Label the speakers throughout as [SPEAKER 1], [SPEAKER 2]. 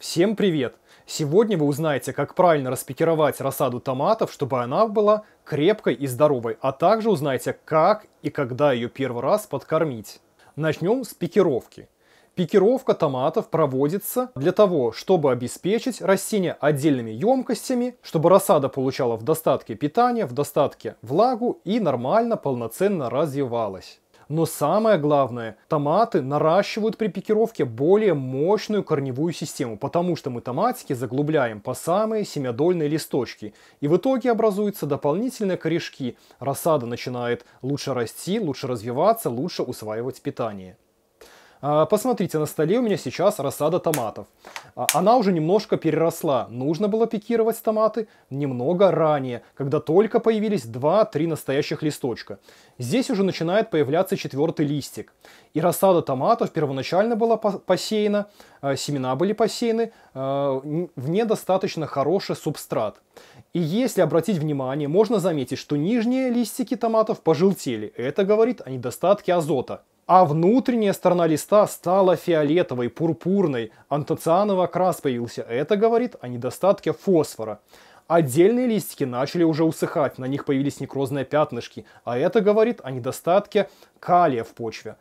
[SPEAKER 1] Всем привет! Сегодня вы узнаете, как правильно распикировать рассаду томатов, чтобы она была крепкой и здоровой, а также узнаете, как и когда ее первый раз подкормить. Начнем с пикировки. Пикировка томатов проводится для того, чтобы обеспечить растение отдельными емкостями, чтобы рассада получала в достатке питания, в достатке влагу и нормально полноценно развивалась. Но самое главное, томаты наращивают при пикировке более мощную корневую систему, потому что мы томатики заглубляем по самые семядольные листочки. И в итоге образуются дополнительные корешки. Рассада начинает лучше расти, лучше развиваться, лучше усваивать питание. А, посмотрите, на столе у меня сейчас рассада томатов. А, она уже немножко переросла. Нужно было пикировать томаты немного ранее, когда только появились 2-3 настоящих листочка. Здесь уже начинает появляться четвертый листик. И рассада томатов первоначально была посеяна, а, семена были посеяны в недостаточно хороший субстрат. И если обратить внимание, можно заметить, что нижние листики томатов пожелтели. Это говорит о недостатке азота а внутренняя сторона листа стала фиолетовой, пурпурной, антоциановый окрас появился. Это говорит о недостатке фосфора. Отдельные листики начали уже усыхать, на них появились некрозные пятнышки, а это говорит о недостатке калия в почве.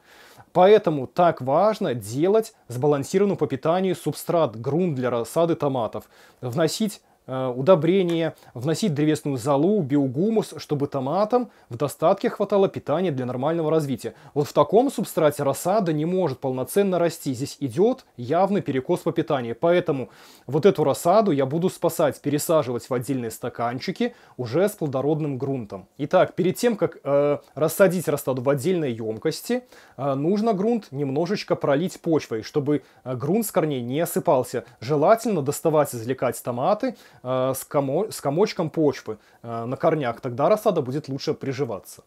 [SPEAKER 1] Поэтому так важно делать сбалансированную по питанию субстрат, грунт для рассады томатов, вносить Э, удобрения, вносить древесную залу, биогумус, чтобы томатам в достатке хватало питания для нормального развития. Вот в таком субстрате рассада не может полноценно расти. Здесь идет явный перекос по питанию. Поэтому вот эту рассаду я буду спасать, пересаживать в отдельные стаканчики уже с плодородным грунтом. Итак, перед тем, как э, рассадить рассаду в отдельной емкости, э, нужно грунт немножечко пролить почвой, чтобы э, грунт с корней не осыпался. Желательно доставать, извлекать томаты, Э, с, комо, с комочком почвы э, на корнях, тогда рассада будет лучше приживаться.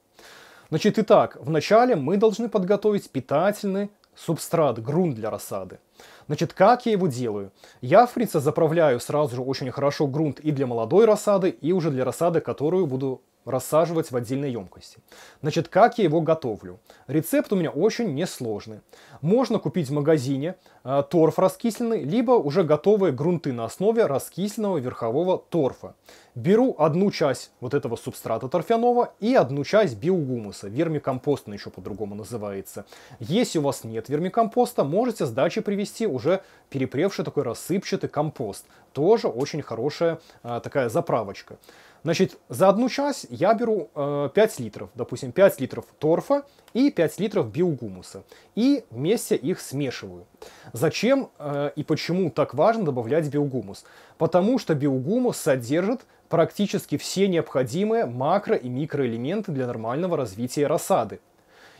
[SPEAKER 1] Значит, итак, вначале мы должны подготовить питательный субстрат, грунт для рассады. Значит, как я его делаю? Я, в принципе, заправляю сразу же очень хорошо грунт и для молодой рассады, и уже для рассады, которую буду рассаживать в отдельной емкости. Значит, как я его готовлю? Рецепт у меня очень несложный. Можно купить в магазине э, торф раскисленный, либо уже готовые грунты на основе раскисленного верхового торфа. Беру одну часть вот этого субстрата торфяного и одну часть биогумуса, вермикомпостный еще по-другому называется. Если у вас нет вермикомпоста, можете с дачи привезти вывести уже перепревший такой рассыпчатый компост. Тоже очень хорошая э, такая заправочка. Значит, за одну часть я беру э, 5 литров, допустим, 5 литров торфа и 5 литров биогумуса. И вместе их смешиваю. Зачем э, и почему так важно добавлять биогумус? Потому что биогумус содержит практически все необходимые макро- и микроэлементы для нормального развития рассады.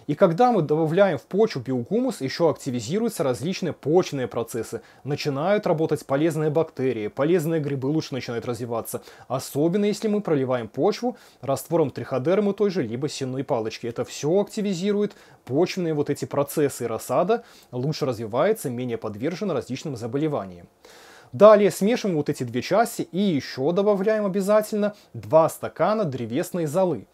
[SPEAKER 1] И когда мы добавляем в почву биогумус, еще активизируются различные почные процессы. Начинают работать полезные бактерии, полезные грибы лучше начинают развиваться. Особенно если мы проливаем почву раствором триходермы той же, либо сенной палочки. Это все активизирует почвенные вот эти процессы, рассада лучше развивается, менее подвержена различным заболеваниям. Далее смешиваем вот эти две части и еще добавляем обязательно 2 стакана древесной золы.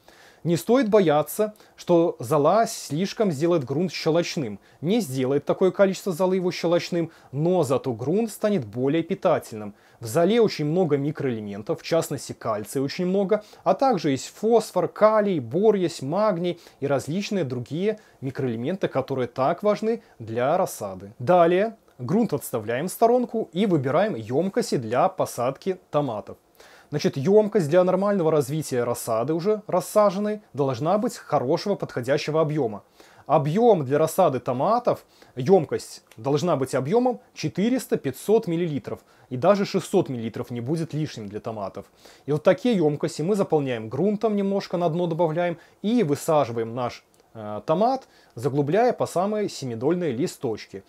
[SPEAKER 1] Не стоит бояться, что зола слишком сделает грунт щелочным. Не сделает такое количество золы его щелочным, но зато грунт станет более питательным. В золе очень много микроэлементов, в частности кальция очень много, а также есть фосфор, калий, бор, есть магний и различные другие микроэлементы, которые так важны для рассады. Далее грунт отставляем в сторонку и выбираем емкости для посадки томатов. Значит, емкость для нормального развития рассады уже рассаженной должна быть хорошего подходящего объема. Объем для рассады томатов, емкость должна быть объемом 400-500 мл. И даже 600 мл не будет лишним для томатов. И вот такие емкости мы заполняем грунтом немножко на дно добавляем и высаживаем наш э, томат, заглубляя по самые семидольные листочки.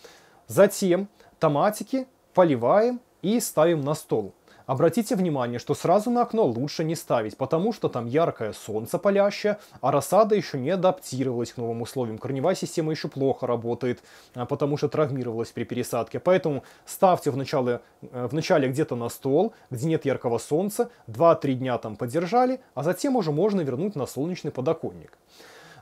[SPEAKER 1] Затем томатики поливаем и ставим на стол. Обратите внимание, что сразу на окно лучше не ставить, потому что там яркое солнце палящее, а рассада еще не адаптировалась к новым условиям. Корневая система еще плохо работает, а, потому что травмировалась при пересадке. Поэтому ставьте вначале, э, вначале где-то на стол, где нет яркого солнца, 2-3 дня там подержали, а затем уже можно вернуть на солнечный подоконник.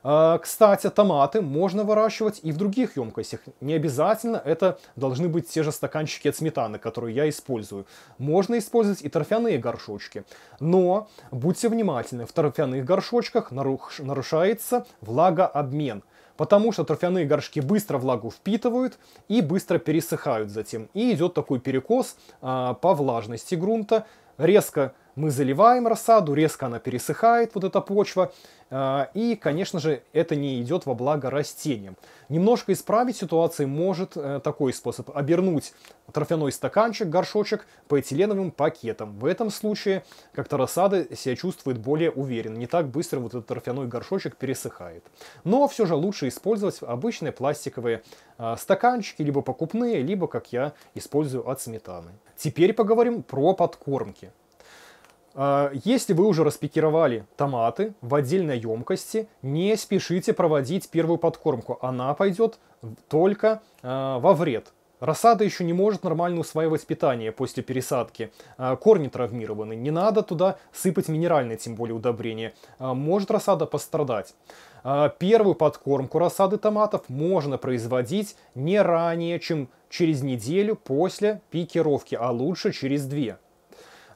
[SPEAKER 1] А, кстати, томаты можно выращивать и в других емкостях. Не обязательно это должны быть те же стаканчики от сметаны, которые я использую. Можно использовать и торфяные горшочки. Но будьте внимательны, в торфяных горшочках нарушается влагообмен потому что торфяные горшки быстро влагу впитывают и быстро пересыхают затем. И идет такой перекос а, по влажности грунта, резко мы заливаем рассаду, резко она пересыхает, вот эта почва, э, и, конечно же, это не идет во благо растениям. Немножко исправить ситуацию может э, такой способ. Обернуть торфяной стаканчик, горшочек полиэтиленовым пакетом. В этом случае как-то рассада себя чувствует более уверенно. Не так быстро вот этот торфяной горшочек пересыхает. Но все же лучше использовать обычные пластиковые э, стаканчики, либо покупные, либо, как я, использую от сметаны. Теперь поговорим про подкормки. А, если вы уже распикировали томаты в отдельной емкости, не спешите проводить первую подкормку. Она пойдет только а, во вред. Рассада еще не может нормально усваивать питание после пересадки. А, корни травмированы. Не надо туда сыпать минеральные, тем более удобрения. Может рассада пострадать. Первую подкормку рассады томатов можно производить не ранее, чем через неделю после пикировки, а лучше через две.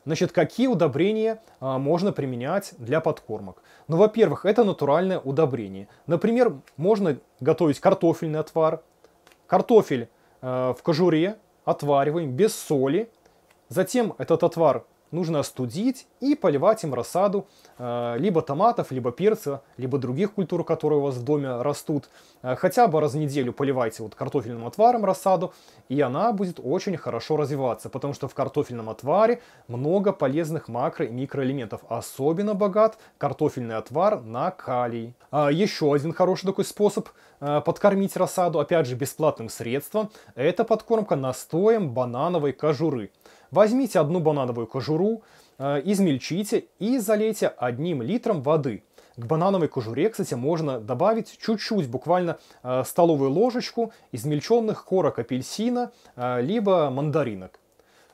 [SPEAKER 1] Значит, какие удобрения а, можно применять для подкормок? Ну, во-первых, это натуральное удобрение. Например, можно готовить картофельный отвар. Картофель а, в кожуре отвариваем без соли. Затем этот отвар нужно остудить и поливать им рассаду э, либо томатов, либо перца, либо других культур, которые у вас в доме растут. Э, хотя бы раз в неделю поливайте вот картофельным отваром рассаду, и она будет очень хорошо развиваться, потому что в картофельном отваре много полезных макро- и микроэлементов. Особенно богат картофельный отвар на калий. А, еще один хороший такой способ э, подкормить рассаду, опять же бесплатным средством, это подкормка настоем банановой кожуры. Возьмите одну банановую кожуру, э, измельчите и залейте одним литром воды. К банановой кожуре, кстати, можно добавить чуть-чуть, буквально э, столовую ложечку измельченных корок апельсина, э, либо мандаринок.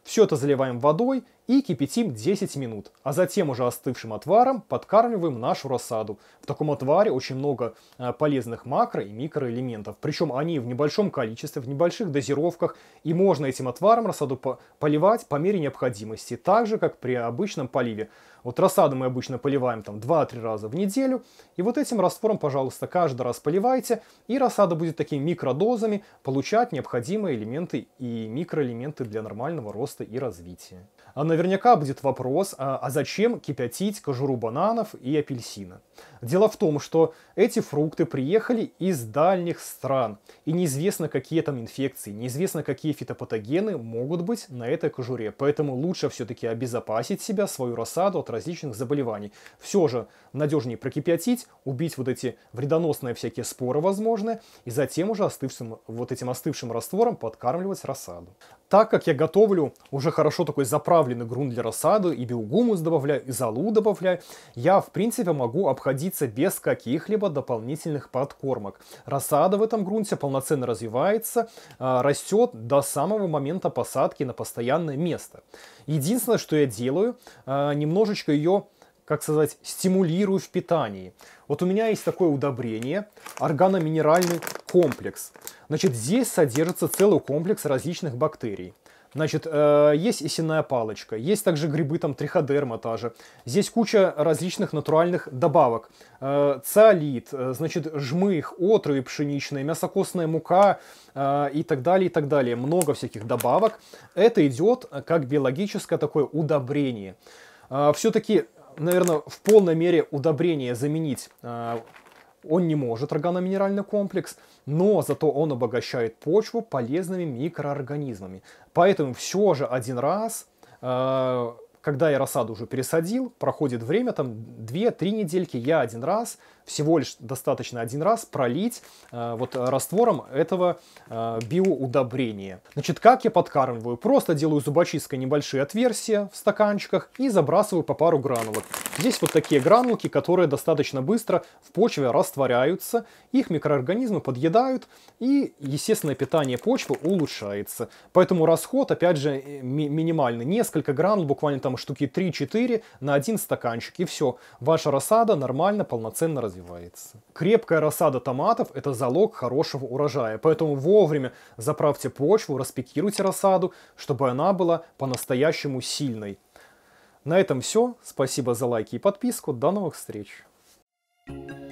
[SPEAKER 1] Все это заливаем водой и кипятим 10 минут, а затем уже остывшим отваром подкармливаем нашу рассаду. В таком отваре очень много э, полезных макро- и микроэлементов, причем они в небольшом количестве, в небольших дозировках, и можно этим отваром рассаду поливать по мере необходимости, так же, как при обычном поливе. Вот рассаду мы обычно поливаем там 2-3 раза в неделю, и вот этим раствором, пожалуйста, каждый раз поливайте, и рассада будет такими микродозами получать необходимые элементы и микроэлементы для нормального роста и развития. А наверняка будет вопрос, а, а зачем кипятить кожуру бананов и апельсина? Дело в том, что эти фрукты приехали из дальних стран, и неизвестно, какие там инфекции, неизвестно, какие фитопатогены могут быть на этой кожуре, поэтому лучше все-таки обезопасить себя, свою рассаду от различных заболеваний. Все же надежнее прокипятить, убить вот эти вредоносные всякие споры возможные, и затем уже остывшим, вот этим остывшим раствором подкармливать рассаду. Так как я готовлю уже хорошо такой заправленный грунт для рассады, и биогумус добавляю, и золу добавляю, я в принципе могу обходиться без каких-либо дополнительных подкормок. Рассада в этом грунте полноценно развивается, а, растет до самого момента посадки на постоянное место. Единственное, что я делаю, а, немножечко ее как сказать, стимулирую в питании. Вот у меня есть такое удобрение, органоминеральный комплекс. Значит, здесь содержится целый комплекс различных бактерий. Значит, э, есть исиная палочка, есть также грибы, там, триходерма та же. Здесь куча различных натуральных добавок. Э, циолит, э, значит, жмых, отрыви пшеничные, мясокосная мука э, и так далее, и так далее. Много всяких добавок. Это идет как биологическое такое удобрение. Э, Все-таки, наверное, в полной мере удобрение заменить э, он не может органоминеральный комплекс, но зато он обогащает почву полезными микроорганизмами. Поэтому все же один раз, э, когда я рассаду уже пересадил, проходит время, там 2-3 недельки, я один раз всего лишь достаточно один раз пролить э, вот э, раствором этого э, биоудобрения. Значит, как я подкармливаю? Просто делаю зубочисткой небольшие отверстия в стаканчиках и забрасываю по пару гранулок. Здесь вот такие гранулки, которые достаточно быстро в почве растворяются, их микроорганизмы подъедают и естественное питание почвы улучшается. Поэтому расход, опять же, э, ми минимальный. Несколько гранул, буквально там штуки 3-4 на один стаканчик и все. Ваша рассада нормально, полноценно развивается развивается. Крепкая рассада томатов – это залог хорошего урожая, поэтому вовремя заправьте почву, распикируйте рассаду, чтобы она была по-настоящему сильной. На этом все. Спасибо за лайки и подписку. До новых встреч! thank you